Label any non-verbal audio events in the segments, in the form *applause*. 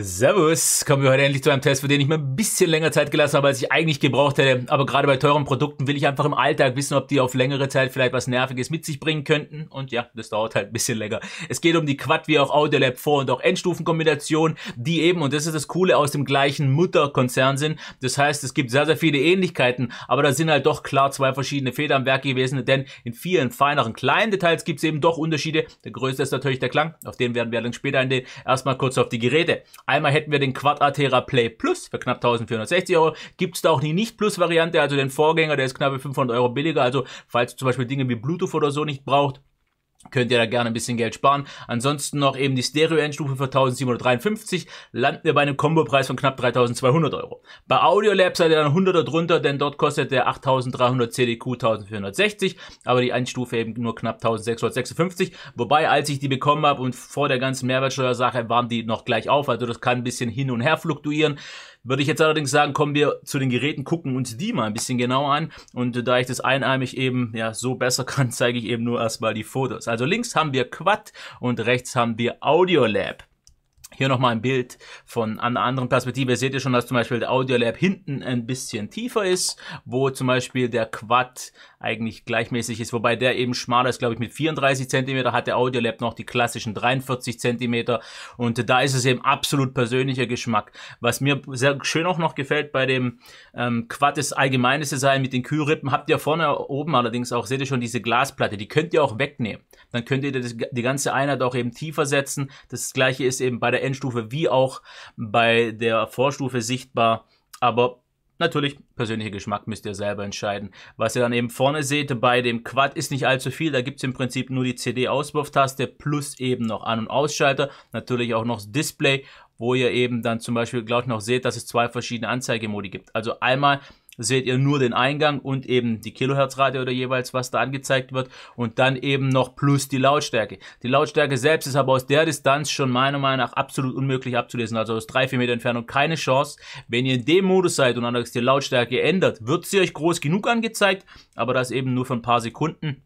Servus, kommen wir heute endlich zu einem Test, für den ich mir ein bisschen länger Zeit gelassen habe, als ich eigentlich gebraucht hätte. Aber gerade bei teuren Produkten will ich einfach im Alltag wissen, ob die auf längere Zeit vielleicht was Nerviges mit sich bringen könnten. Und ja, das dauert halt ein bisschen länger. Es geht um die Quad wie auch Audiolab 4 und auch Endstufenkombination, die eben, und das ist das Coole, aus dem gleichen Mutterkonzern sind. Das heißt, es gibt sehr, sehr viele Ähnlichkeiten, aber da sind halt doch klar zwei verschiedene Feder am Werk gewesen, denn in vielen feineren kleinen Details gibt es eben doch Unterschiede. Der größte ist natürlich der Klang, auf den werden wir dann später eingehen. Erstmal kurz auf die Geräte. Einmal hätten wir den Quadratera Play Plus für knapp 1460 Euro. Gibt es da auch die Nicht-Plus-Variante, also den Vorgänger, der ist knappe 500 Euro billiger. Also falls du zum Beispiel Dinge wie Bluetooth oder so nicht brauchst, könnt ihr da gerne ein bisschen Geld sparen. Ansonsten noch eben die Stereo-Endstufe für 1753, landen wir bei einem Kombopreis von knapp 3200 Euro. Bei Audio Lab seid ihr dann 100er drunter, denn dort kostet der 8300 CDQ 1460, aber die Endstufe eben nur knapp 1656. Wobei, als ich die bekommen habe und vor der ganzen Mehrwertsteuersache waren die noch gleich auf, also das kann ein bisschen hin und her fluktuieren. Würde ich jetzt allerdings sagen, kommen wir zu den Geräten, gucken uns die mal ein bisschen genauer an. Und da ich das einarmig eben ja so besser *laughs* kann, zeige ich eben nur erstmal die Fotos. Also links haben wir Quad und rechts haben wir Audiolab. Hier nochmal ein Bild von einer anderen Perspektive. Seht ihr schon, dass zum Beispiel der Audiolab hinten ein bisschen tiefer ist, wo zum Beispiel der Quad eigentlich gleichmäßig ist, wobei der eben schmaler ist, glaube ich, mit 34 Zentimeter hat der Audiolab noch die klassischen 43 Zentimeter und da ist es eben absolut persönlicher Geschmack. Was mir sehr schön auch noch gefällt bei dem ähm, Quad ist allgemeines Design mit den Kühlrippen, habt ihr vorne oben allerdings auch, seht ihr schon diese Glasplatte, die könnt ihr auch wegnehmen. Dann könnt ihr das, die ganze Einheit auch eben tiefer setzen. Das gleiche ist eben bei der Endstufe wie auch bei der Vorstufe sichtbar, aber Natürlich, persönlicher Geschmack müsst ihr selber entscheiden. Was ihr dann eben vorne seht bei dem Quad ist nicht allzu viel. Da gibt es im Prinzip nur die CD-Auswurftaste plus eben noch An- und Ausschalter. Natürlich auch noch das Display, wo ihr eben dann zum Beispiel, glaube ich, noch seht, dass es zwei verschiedene Anzeigemodi gibt. Also einmal seht ihr nur den Eingang und eben die Kilohertzrate oder jeweils, was da angezeigt wird und dann eben noch plus die Lautstärke. Die Lautstärke selbst ist aber aus der Distanz schon meiner Meinung nach absolut unmöglich abzulesen, also aus drei vier Meter Entfernung keine Chance. Wenn ihr in dem Modus seid und allerdings die Lautstärke ändert, wird sie euch groß genug angezeigt, aber das eben nur für ein paar Sekunden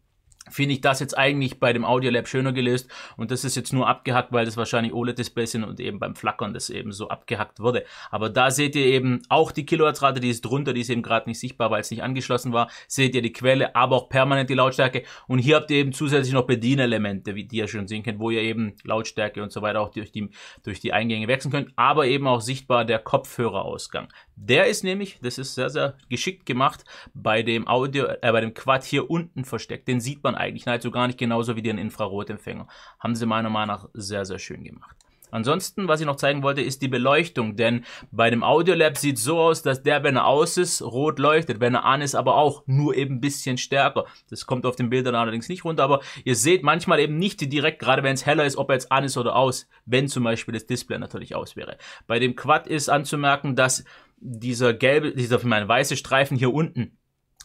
finde ich das jetzt eigentlich bei dem Audio Lab schöner gelöst und das ist jetzt nur abgehackt, weil das wahrscheinlich OLED-Displays sind und eben beim Flackern das eben so abgehackt wurde. Aber da seht ihr eben auch die Kilohertzrate, die ist drunter, die ist eben gerade nicht sichtbar, weil es nicht angeschlossen war. Seht ihr die Quelle, aber auch permanent die Lautstärke und hier habt ihr eben zusätzlich noch Bedienelemente, wie die ihr schon sehen könnt, wo ihr eben Lautstärke und so weiter auch durch die, durch die Eingänge wechseln könnt, aber eben auch sichtbar der Kopfhörerausgang. Der ist nämlich, das ist sehr, sehr geschickt gemacht, bei dem Audio, äh, bei dem Quad hier unten versteckt. Den sieht man eigentlich nahezu gar nicht, genauso wie den Infrarotempfänger. Haben sie meiner Meinung nach sehr, sehr schön gemacht. Ansonsten, was ich noch zeigen wollte, ist die Beleuchtung, denn bei dem Audiolab sieht es so aus, dass der, wenn er aus ist, rot leuchtet, wenn er an ist, aber auch nur eben ein bisschen stärker. Das kommt auf den Bildern allerdings nicht runter, aber ihr seht manchmal eben nicht direkt, gerade wenn es heller ist, ob er jetzt an ist oder aus, wenn zum Beispiel das Display natürlich aus wäre. Bei dem Quad ist anzumerken, dass dieser gelbe, dieser für weiße Streifen hier unten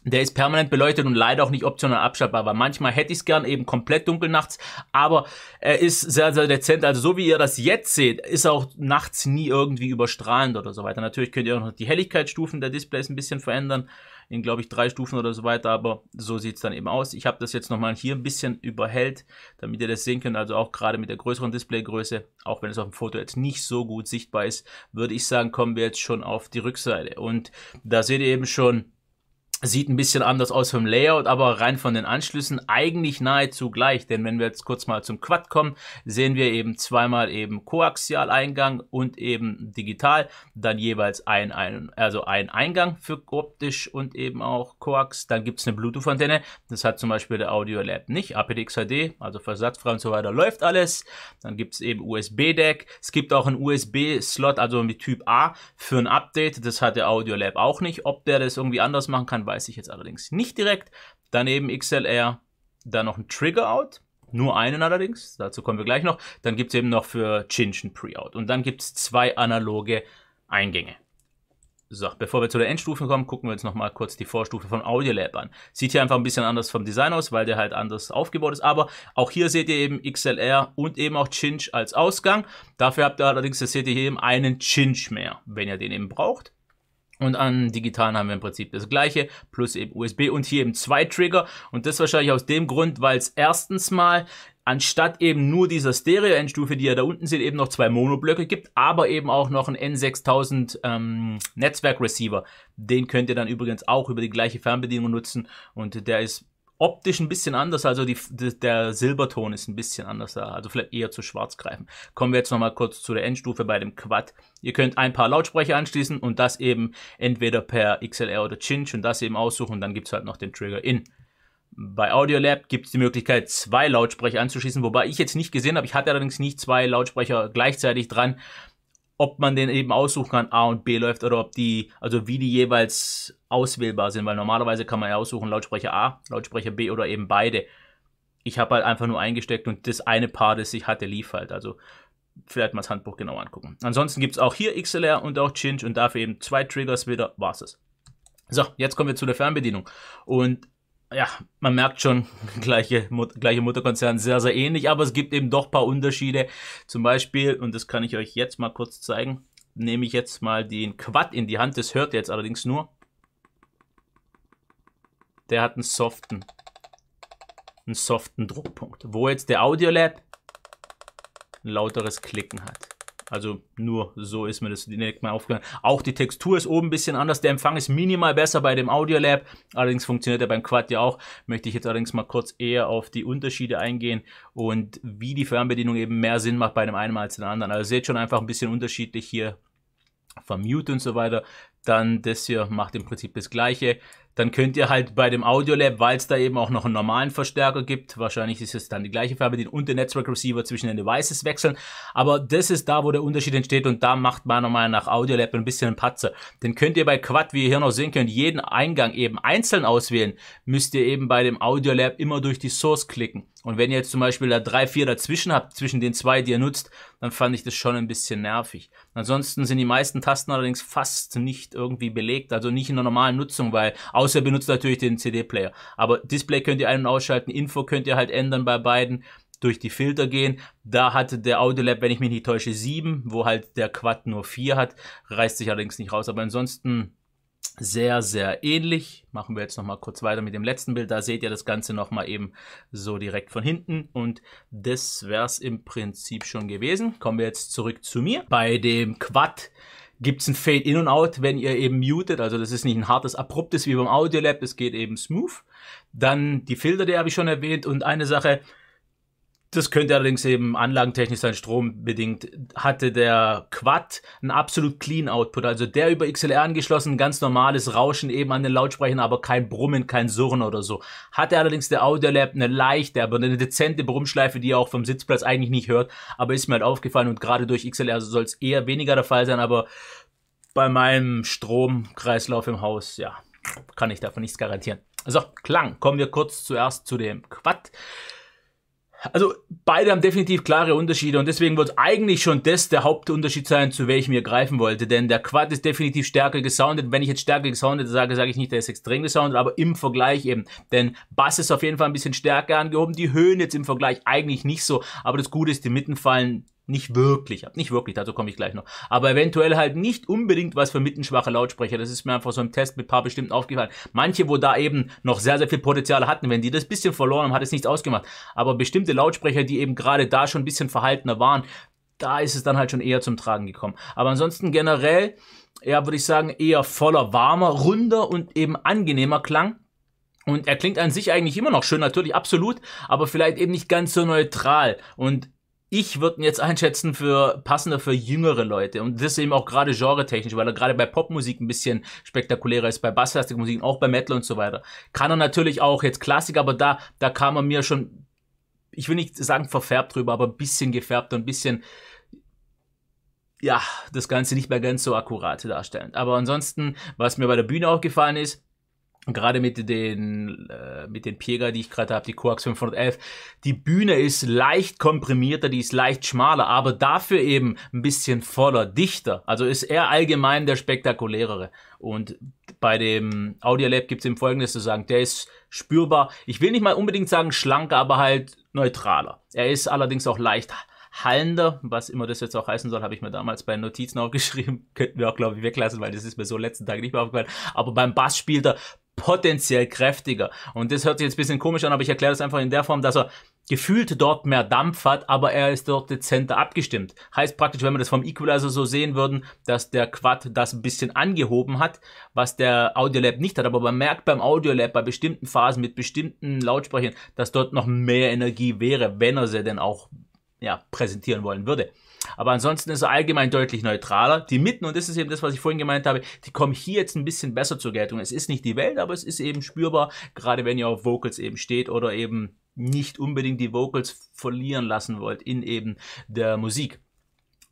der ist permanent beleuchtet und leider auch nicht optional abschaltbar, weil manchmal hätte ich es gern eben komplett dunkel nachts, aber er ist sehr, sehr dezent. Also so wie ihr das jetzt seht, ist er auch nachts nie irgendwie überstrahlend oder so weiter. Natürlich könnt ihr auch noch die Helligkeitsstufen der Displays ein bisschen verändern, in glaube ich drei Stufen oder so weiter, aber so sieht es dann eben aus. Ich habe das jetzt nochmal hier ein bisschen überhellt, damit ihr das sehen könnt, also auch gerade mit der größeren Displaygröße, auch wenn es auf dem Foto jetzt nicht so gut sichtbar ist, würde ich sagen, kommen wir jetzt schon auf die Rückseite. Und da seht ihr eben schon, Sieht ein bisschen anders aus vom Layout, aber rein von den Anschlüssen eigentlich nahezu gleich. Denn wenn wir jetzt kurz mal zum Quad kommen, sehen wir eben zweimal eben Koaxialeingang und eben digital. Dann jeweils ein, ein, also ein Eingang für optisch und eben auch Koax. Dann gibt es eine Bluetooth-Antenne. Das hat zum Beispiel der Audio Lab nicht. APDX HD, also versatzfrei und so weiter, läuft alles. Dann gibt es eben USB-Deck. Es gibt auch einen USB-Slot, also mit Typ A für ein Update. Das hat der Audio Lab auch nicht. Ob der das irgendwie anders machen kann, weiß ich jetzt allerdings nicht direkt. Daneben XLR, dann noch ein Trigger-Out, nur einen allerdings, dazu kommen wir gleich noch. Dann gibt es eben noch für Chinch ein Pre-Out und dann gibt es zwei analoge Eingänge. So, bevor wir zu der Endstufe kommen, gucken wir uns nochmal kurz die Vorstufe von Audiolab an. Sieht hier einfach ein bisschen anders vom Design aus, weil der halt anders aufgebaut ist. Aber auch hier seht ihr eben XLR und eben auch Cinch als Ausgang. Dafür habt ihr allerdings, das seht ihr hier eben einen Cinch mehr, wenn ihr den eben braucht. Und an digitalen haben wir im Prinzip das gleiche, plus eben USB und hier eben zwei Trigger. Und das wahrscheinlich aus dem Grund, weil es erstens mal anstatt eben nur dieser Stereo-Endstufe, die ihr da unten seht, eben noch zwei Mono-Blöcke gibt, aber eben auch noch einen N6000 ähm, Netzwerk-Receiver. Den könnt ihr dann übrigens auch über die gleiche Fernbedienung nutzen und der ist optisch ein bisschen anders, also die, der Silberton ist ein bisschen anders, da, äh, also vielleicht eher zu schwarz greifen. Kommen wir jetzt nochmal kurz zu der Endstufe bei dem Quad. Ihr könnt ein paar Lautsprecher anschließen und das eben entweder per XLR oder Cinch und das eben aussuchen und dann gibt es halt noch den Trigger in. Bei Audiolab es die Möglichkeit, zwei Lautsprecher anzuschließen, wobei ich jetzt nicht gesehen habe, ich hatte allerdings nicht zwei Lautsprecher gleichzeitig dran ob man den eben aussuchen kann, A und B läuft oder ob die, also wie die jeweils auswählbar sind, weil normalerweise kann man ja aussuchen, Lautsprecher A, Lautsprecher B oder eben beide. Ich habe halt einfach nur eingesteckt und das eine Paar, das ich hatte, lief halt. Also vielleicht mal das Handbuch genau angucken. Ansonsten gibt es auch hier XLR und auch Cinch und dafür eben zwei Triggers wieder, war's es. So, jetzt kommen wir zu der Fernbedienung. Und ja, man merkt schon, *laughs* gleiche, Mut gleiche Mutterkonzern sehr, sehr ähnlich, aber es gibt eben doch paar Unterschiede. Zum Beispiel, und das kann ich euch jetzt mal kurz zeigen, nehme ich jetzt mal den Quad in die Hand, das hört ihr jetzt allerdings nur. Der hat einen soften, einen soften Druckpunkt, wo jetzt der Audiolab ein lauteres Klicken hat. Also nur so ist mir das direkt mal aufgefallen. Auch die Textur ist oben ein bisschen anders. Der Empfang ist minimal besser bei dem Audio Lab. Allerdings funktioniert er beim Quad ja auch. Möchte ich jetzt allerdings mal kurz eher auf die Unterschiede eingehen und wie die Fernbedienung eben mehr Sinn macht bei dem einen als dem anderen. Also ihr seht schon einfach ein bisschen unterschiedlich hier vom Mute und so weiter. Dann das hier macht im Prinzip das gleiche dann könnt ihr halt bei dem Audiolab, weil es da eben auch noch einen normalen Verstärker gibt, wahrscheinlich ist es dann die gleiche Farbe, den und den Network Receiver zwischen den Devices wechseln. Aber das ist da, wo der Unterschied entsteht und da macht meiner Meinung nach Audiolab ein bisschen einen Patzer. Den könnt ihr bei Quad, wie ihr hier noch sehen könnt, jeden Eingang eben einzeln auswählen. Müsst ihr eben bei dem Audiolab immer durch die Source klicken. Und wenn ihr jetzt zum Beispiel da drei, vier dazwischen habt, zwischen den zwei, die ihr nutzt, dann fand ich das schon ein bisschen nervig. Ansonsten sind die meisten Tasten allerdings fast nicht irgendwie belegt, also nicht in der normalen Nutzung, weil Außer benutzt natürlich den CD-Player. Aber Display könnt ihr ein- und ausschalten, Info könnt ihr halt ändern bei beiden durch die Filter gehen. Da hatte der Audiolab, wenn ich mich nicht täusche, 7, wo halt der Quad nur 4 hat. Reißt sich allerdings nicht raus. Aber ansonsten sehr, sehr ähnlich. Machen wir jetzt nochmal kurz weiter mit dem letzten Bild. Da seht ihr das Ganze nochmal eben so direkt von hinten. Und das wäre es im Prinzip schon gewesen. Kommen wir jetzt zurück zu mir. Bei dem Quad gibt es ein Fade in und out, wenn ihr eben mutet, also das ist nicht ein hartes, abruptes wie beim Audio Lab, es geht eben smooth. Dann die Filter, die habe ich schon erwähnt und eine Sache, das könnte allerdings eben anlagentechnisch sein, strombedingt. Hatte der Quad einen absolut clean Output, also der über XLR angeschlossen, ganz normales Rauschen eben an den Lautsprechern, aber kein Brummen, kein Surren oder so. Hatte allerdings der Audio Lab eine leichte, aber eine dezente Brummschleife, die ihr auch vom Sitzplatz eigentlich nicht hört, aber ist mir halt aufgefallen und gerade durch XLR soll es eher weniger der Fall sein, aber bei meinem Stromkreislauf im Haus, ja, kann ich davon nichts garantieren. So, Klang. Kommen wir kurz zuerst zu dem Quad. Also beide haben definitiv klare Unterschiede und deswegen wird eigentlich schon das der Hauptunterschied sein, zu welchem ihr greifen wollte. Denn der Quad ist definitiv stärker gesoundet. Wenn ich jetzt stärker gesoundet sage, sage ich nicht, der ist extrem gesoundet, aber im Vergleich eben. Denn Bass ist auf jeden Fall ein bisschen stärker angehoben, die Höhen jetzt im Vergleich eigentlich nicht so. Aber das Gute ist, die Mitten fallen nicht wirklich Nicht wirklich, dazu komme ich gleich noch. Aber eventuell halt nicht unbedingt was für mittenschwache Lautsprecher. Das ist mir einfach so im Test mit ein paar bestimmten aufgefallen. Manche, wo da eben noch sehr, sehr viel Potenzial hatten, wenn die das bisschen verloren haben, hat es nichts ausgemacht. Aber bestimmte Lautsprecher, die eben gerade da schon ein bisschen verhaltener waren, da ist es dann halt schon eher zum Tragen gekommen. Aber ansonsten generell, ja, würde ich sagen, eher voller, warmer, runder und eben angenehmer Klang. Und er klingt an sich eigentlich immer noch schön, natürlich, absolut, aber vielleicht eben nicht ganz so neutral. Und ich würde ihn jetzt einschätzen für passender für jüngere Leute und das eben auch gerade genre-technisch, weil er gerade bei Popmusik ein bisschen spektakulärer ist, bei Bassplastikmusik, auch bei Metal und so weiter. Kann er natürlich auch jetzt Klassik, aber da, da kam er mir schon, ich will nicht sagen verfärbt drüber, aber ein bisschen gefärbt und ein bisschen, ja, das Ganze nicht mehr ganz so akkurat darstellen. Aber ansonsten, was mir bei der Bühne auch gefallen ist, gerade mit den, äh, mit den Piega, die ich gerade habe, die Coax 511, die Bühne ist leicht komprimierter, die ist leicht schmaler, aber dafür eben ein bisschen voller, dichter. Also ist er allgemein der spektakulärere. Und bei dem Audiolab gibt es eben Folgendes zu sagen, der ist spürbar, ich will nicht mal unbedingt sagen schlanker, aber halt neutraler. Er ist allerdings auch leicht hallender, was immer das jetzt auch heißen soll, habe ich mir damals bei Notizen aufgeschrieben. *laughs* Könnten wir auch, glaube ich, weglassen, weil das ist mir so letzten Tag nicht mehr aufgefallen. Aber beim Bass spielt er potenziell kräftiger. Und das hört sich jetzt ein bisschen komisch an, aber ich erkläre das einfach in der Form, dass er gefühlt dort mehr Dampf hat, aber er ist dort dezenter abgestimmt. Heißt praktisch, wenn wir das vom Equalizer so sehen würden, dass der Quad das ein bisschen angehoben hat, was der Audiolab nicht hat. Aber man merkt beim Audiolab bei bestimmten Phasen mit bestimmten Lautsprechern, dass dort noch mehr Energie wäre, wenn er sie denn auch ja, präsentieren wollen würde. Aber ansonsten ist er allgemein deutlich neutraler. Die Mitten, und das ist eben das, was ich vorhin gemeint habe, die kommen hier jetzt ein bisschen besser zur Geltung. Es ist nicht die Welt, aber es ist eben spürbar, gerade wenn ihr auf Vocals eben steht oder eben nicht unbedingt die Vocals verlieren lassen wollt in eben der Musik.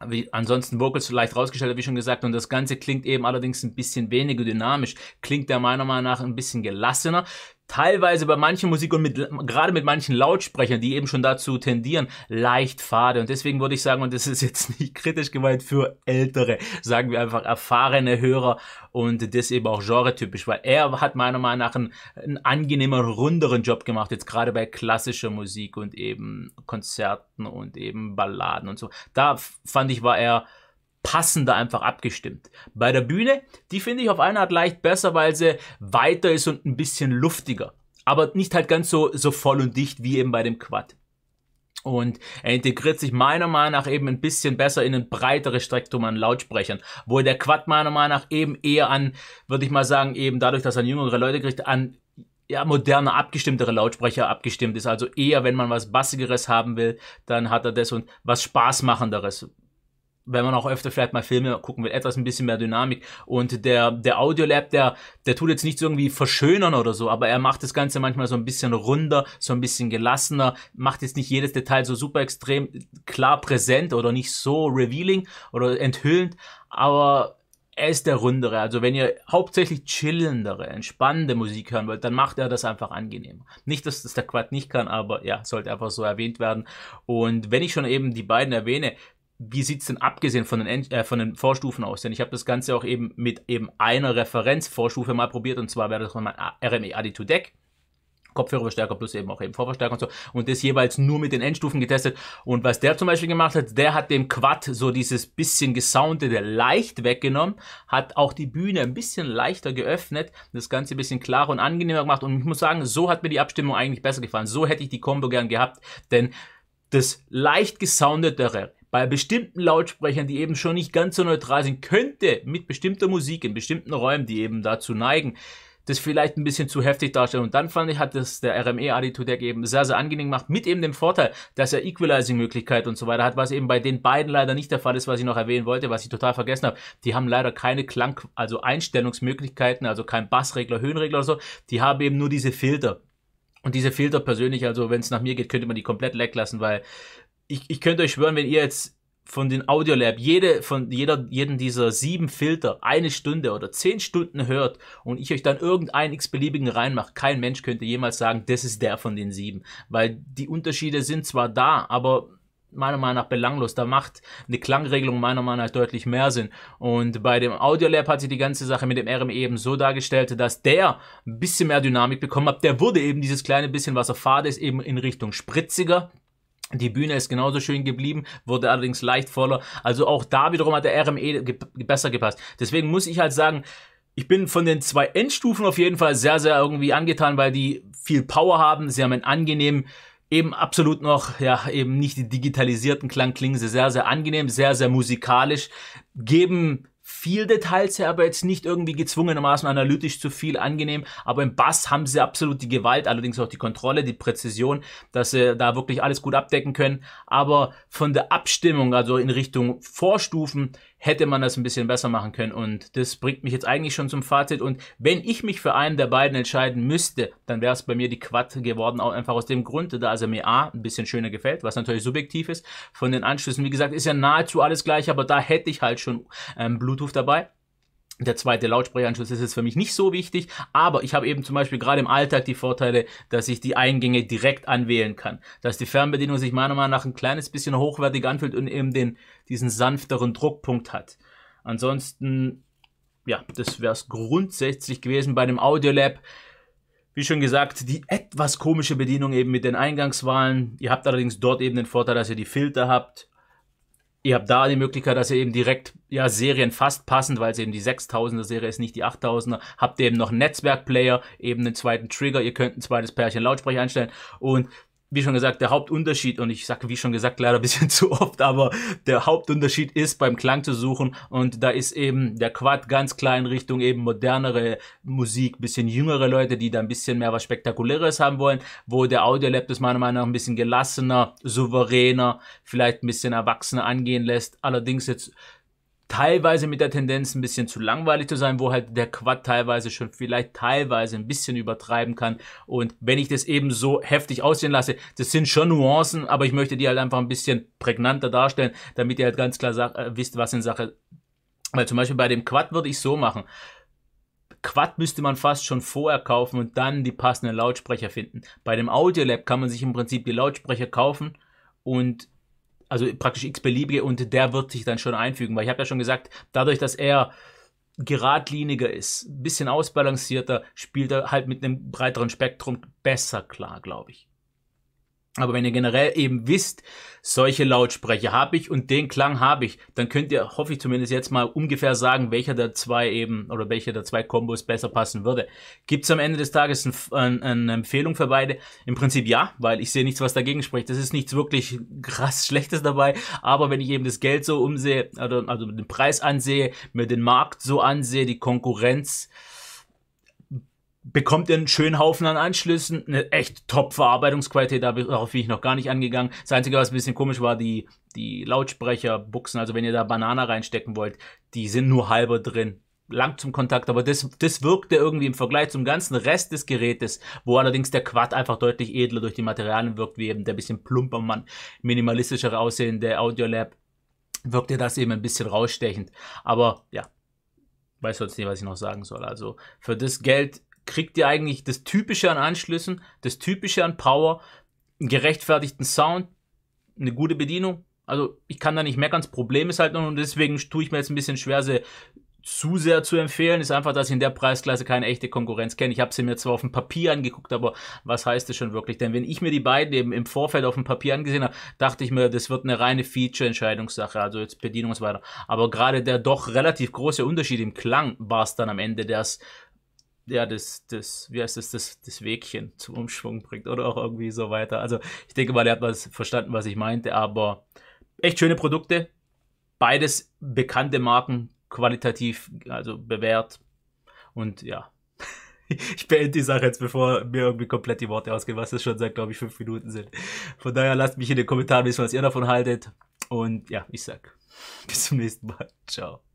Wie, ansonsten Vocals so leicht rausgestellt, wie schon gesagt, und das Ganze klingt eben allerdings ein bisschen weniger dynamisch, klingt der meiner Meinung nach ein bisschen gelassener teilweise bei manchen Musik und mit, gerade mit manchen Lautsprechern, die eben schon dazu tendieren, leicht fade. Und deswegen würde ich sagen, und das ist jetzt *laughs* nicht kritisch gemeint für ältere, sagen wir einfach erfahrene Hörer und das eben auch genretypisch, weil er hat meiner Meinung nach einen, einen angenehmer, runderen Job gemacht, jetzt gerade bei klassischer Musik und eben Konzerten und eben Balladen und so. Da fand ich, war er passender einfach abgestimmt. Bei der Bühne, die finde ich auf eine Art leicht besser, weil sie weiter ist und ein bisschen luftiger. Aber nicht halt ganz so, so voll und dicht wie eben bei dem Quad. Und er integriert sich meiner Meinung nach eben ein bisschen besser in ein breiteres Spektrum an Lautsprechern, wo der Quad meiner Meinung nach eben eher an, würde ich mal sagen, eben dadurch, dass er an jüngere Leute kriegt, an ja, moderne, abgestimmtere Lautsprecher abgestimmt ist. Also eher, wenn man was Bassigeres haben will, dann hat er das und was Spaßmachenderes wenn man auch öfter vielleicht mal Filme gucken will, etwas ein bisschen mehr Dynamik. Und der, der Audiolab, der, der tut jetzt nichts irgendwie verschönern oder so, aber er macht das Ganze manchmal so ein bisschen runder, so ein bisschen gelassener, macht jetzt nicht jedes Detail so super extrem klar präsent oder nicht so revealing oder enthüllend, aber er ist der rundere. Also wenn ihr hauptsächlich chillendere, entspannende Musik hören wollt, dann macht er das einfach angenehmer. Nicht, dass das der Quad nicht kann, aber ja, sollte einfach so erwähnt werden. Und wenn ich schon eben die beiden erwähne, wie sieht es denn abgesehen von den, End äh, von den Vorstufen aus? Denn ich habe das Ganze auch eben mit eben einer Referenzvorstufe mal probiert und zwar wäre das mein RME Attitude Deck. Kopfhörerverstärker plus eben auch eben Vorverstärker und so und das jeweils nur mit den Endstufen getestet und was der zum Beispiel gemacht hat, der hat dem Quad so dieses bisschen gesoundete leicht weggenommen, hat auch die Bühne ein bisschen leichter geöffnet, das Ganze ein bisschen klarer und angenehmer gemacht und ich muss sagen, so hat mir die Abstimmung eigentlich besser gefallen, so hätte ich die Combo gern gehabt, denn das leicht gesoundetere bei bestimmten Lautsprechern, die eben schon nicht ganz so neutral sind, könnte mit bestimmter Musik in bestimmten Räumen, die eben dazu neigen, das vielleicht ein bisschen zu heftig darstellen. Und dann fand ich, hat das der RME Attitude Deck eben sehr, sehr angenehm gemacht, mit eben dem Vorteil, dass er Equalizing-Möglichkeit und so weiter hat, was eben bei den beiden leider nicht der Fall ist, was ich noch erwähnen wollte, was ich total vergessen habe. Die haben leider keine Klang, also Einstellungsmöglichkeiten, also kein Bassregler, Höhenregler oder so. Die haben eben nur diese Filter. Und diese Filter persönlich, also wenn es nach mir geht, könnte man die komplett leck lassen, weil ich, ich könnte euch schwören, wenn ihr jetzt von den Audiolab, jede, von jeder, jeden dieser sieben Filter eine Stunde oder zehn Stunden hört und ich euch dann irgendeinen x-beliebigen reinmache, kein Mensch könnte jemals sagen, das ist der von den sieben. Weil die Unterschiede sind zwar da, aber meiner Meinung nach belanglos. Da macht eine Klangregelung meiner Meinung nach deutlich mehr Sinn. Und bei dem Audiolab hat sich die ganze Sache mit dem RME eben so dargestellt, dass der ein bisschen mehr Dynamik bekommen hat. Der wurde eben dieses kleine bisschen, was er fad ist, eben in Richtung spritziger, die Bühne ist genauso schön geblieben, wurde allerdings leicht voller. Also auch da wiederum hat der RME ge besser gepasst. Deswegen muss ich halt sagen, ich bin von den zwei Endstufen auf jeden Fall sehr, sehr irgendwie angetan, weil die viel Power haben. Sie haben einen angenehmen, eben absolut noch, ja, eben nicht die digitalisierten Klang klingen sie sehr, sehr angenehm, sehr, sehr musikalisch, geben viel Details her, aber jetzt nicht irgendwie gezwungenermaßen analytisch zu viel angenehm. Aber im Bass haben sie absolut die Gewalt, allerdings auch die Kontrolle, die Präzision, dass sie da wirklich alles gut abdecken können. Aber von der Abstimmung, also in Richtung Vorstufen, hätte man das ein bisschen besser machen können. Und das bringt mich jetzt eigentlich schon zum Fazit. Und wenn ich mich für einen der beiden entscheiden müsste, dann wäre es bei mir die Quad geworden, auch einfach aus dem Grund, da also mir A ein bisschen schöner gefällt, was natürlich subjektiv ist. Von den Anschlüssen, wie gesagt, ist ja nahezu alles gleich, aber da hätte ich halt schon ähm, Bluetooth dabei. Der zweite Lautsprecheranschluss ist jetzt für mich nicht so wichtig, aber ich habe eben zum Beispiel gerade im Alltag die Vorteile, dass ich die Eingänge direkt anwählen kann. Dass die Fernbedienung sich meiner Meinung nach ein kleines bisschen hochwertig anfühlt und eben den, diesen sanfteren Druckpunkt hat. Ansonsten, ja, das wäre es grundsätzlich gewesen bei dem Audiolab. Wie schon gesagt, die etwas komische Bedienung eben mit den Eingangswahlen. Ihr habt allerdings dort eben den Vorteil, dass ihr die Filter habt ihr habt da die Möglichkeit, dass ihr eben direkt ja Serien fast passend, weil es eben die 6000er Serie ist, nicht die 8000er, habt ihr eben noch einen Netzwerkplayer, eben einen zweiten Trigger, ihr könnt ein zweites Pärchen Lautsprecher einstellen und wie schon gesagt, der Hauptunterschied, und ich sage wie schon gesagt leider ein bisschen *laughs* zu oft, aber der Hauptunterschied ist beim Klang zu suchen und da ist eben der Quad ganz klar in Richtung eben modernere Musik, bisschen jüngere Leute, die da ein bisschen mehr was Spektakuläres haben wollen, wo der Audiolab das meiner Meinung nach ein bisschen gelassener, souveräner, vielleicht ein bisschen erwachsener angehen lässt. Allerdings jetzt teilweise mit der Tendenz ein bisschen zu langweilig zu sein, wo halt der Quad teilweise schon vielleicht teilweise ein bisschen übertreiben kann. Und wenn ich das eben so heftig aussehen lasse, das sind schon Nuancen, aber ich möchte die halt einfach ein bisschen prägnanter darstellen, damit ihr halt ganz klar sagt, äh, wisst, was in Sache. Weil zum Beispiel bei dem Quad würde ich so machen. Quad müsste man fast schon vorher kaufen und dann die passenden Lautsprecher finden. Bei dem Audiolab kann man sich im Prinzip die Lautsprecher kaufen und also praktisch x-beliebige und der wird sich dann schon einfügen, weil ich habe ja schon gesagt, dadurch, dass er geradliniger ist, ein bisschen ausbalancierter, spielt er halt mit einem breiteren Spektrum besser klar, glaube ich. Aber wenn ihr generell eben wisst, solche Lautsprecher habe ich und den Klang habe ich, dann könnt ihr, hoffe ich zumindest jetzt mal ungefähr sagen, welcher der zwei eben oder welcher der zwei Kombos besser passen würde. Gibt es am Ende des Tages ein, ein, eine Empfehlung für beide? Im Prinzip ja, weil ich sehe nichts, was dagegen spricht. Das ist nichts wirklich krass *laughs* Schlechtes dabei, aber wenn ich eben das Geld so umsehe, also, also den Preis ansehe, mir den Markt so ansehe, die Konkurrenz, bekommt einen schönen Haufen an Anschlüssen, eine echt top Verarbeitungsqualität, darauf bin ich noch gar nicht angegangen. Das Einzige, was ein bisschen komisch war, die, die Lautsprecherbuchsen, also wenn ihr da Banane reinstecken wollt, die sind nur halber drin. Lang zum Kontakt, aber das, das wirkte irgendwie im Vergleich zum ganzen Rest des Gerätes, wo allerdings der Quad einfach deutlich edler durch die Materialien wirkt, wie eben der bisschen plumper, man minimalistischere aussehende Audiolab, wirkte das eben ein bisschen rausstechend. Aber ja, weiß sonst nicht, was ich noch sagen soll. Also für das Geld kriegt ihr eigentlich das Typische an Anschlüssen, das Typische an Power, einen gerechtfertigten Sound, eine gute Bedienung. Also ich kann da nicht meckern, das Problem ist halt noch und deswegen tue ich mir jetzt ein bisschen schwer, sie zu sehr zu empfehlen, ist einfach, dass ich in der Preisklasse keine echte Konkurrenz kenne. Ich habe sie mir zwar auf dem Papier angeguckt, aber was heißt das schon wirklich? Denn wenn ich mir die beiden eben im Vorfeld auf dem Papier angesehen habe, dachte ich mir, das wird eine reine Feature-Entscheidungssache, also jetzt Bedienungsweiter. Aber gerade der doch relativ große Unterschied im Klang war es dann am Ende, der es ja, das, das, wie heißt das, das, das Wegchen zum Umschwung bringt oder auch irgendwie so weiter. Also ich denke mal, er hat was verstanden, was ich meinte, aber echt schöne Produkte. Beides bekannte Marken, qualitativ, also bewährt. Und ja, *laughs* ich beende die Sache jetzt, bevor mir irgendwie komplett die Worte ausgehen, was das schon seit, glaube ich, fünf Minuten sind. Von daher lasst mich in den Kommentaren wissen, was ihr davon haltet. Und ja, ich sag, *laughs* bis zum nächsten Mal. Ciao.